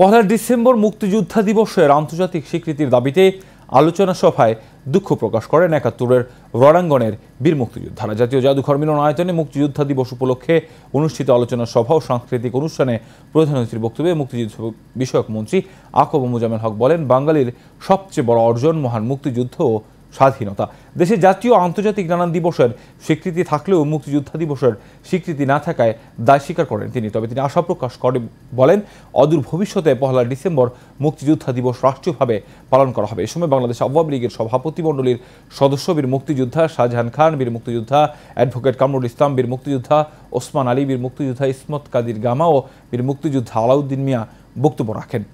পহেলা December মুক্তিযোদ্ধা দিবসের আন্তর্জাতিক স্বীকৃতির দাবিতে আলোচনা সভায় দুঃখ প্রকাশ করেন একাত্তরের রণাঙ্গনের বীর মুক্তিযোদ্ধারা জাতীয় জাদুঘর আয়তনে মুক্তিযোদ্ধা দিবস উপলক্ষে অনুষ্ঠিত আলোচনা সভা ও সাংস্কৃতিক অনুষ্ঠানে প্রধানমন্ত্রীর বক্তব্যে মুক্তিযুদ্ধ বিষয়ক মন্ত্রী আকব মোজামেল হক বলেন বাঙালির সবচেয়ে বড় অর্জন মহান মুক্তিযুদ্ধ ও স্বাধীনতা দেশে জাতীয় আন্তর্জাতিক নানান দিবসের স্বীকৃতি থাকলেও মুক্তিযোদ্ধা দিবসের স্বীকৃতি না থাকায় দায় স্বীকার করেন তিনি তবে তিনি আশা প্রকাশ করে বলেন অদূর ভবিষ্যতে পহলা ডিসেম্বর মুক্তিযোদ্ধা দিবস রাষ্ট্রীয়ভাবে পালন করা হবে এ সময় বাংলাদেশ আওয়ামী লীগের সভাপতিমণ্ডলীর সদস্য বীর মুক্তিযোদ্ধা শাহজাহান খান বীর মুক্তিযোদ্ধা অ্যাডভোকেট কামরুল ইসলাম বীর মুক্তিযোদ্ধা ওসমান আলী বীর মুক্তিযোদ্ধা ইসমত কাদির গামা ও বীর মুক্তিযোদ্ধা আলাউদ্দিন মিয়া বক্তব্য রাখেন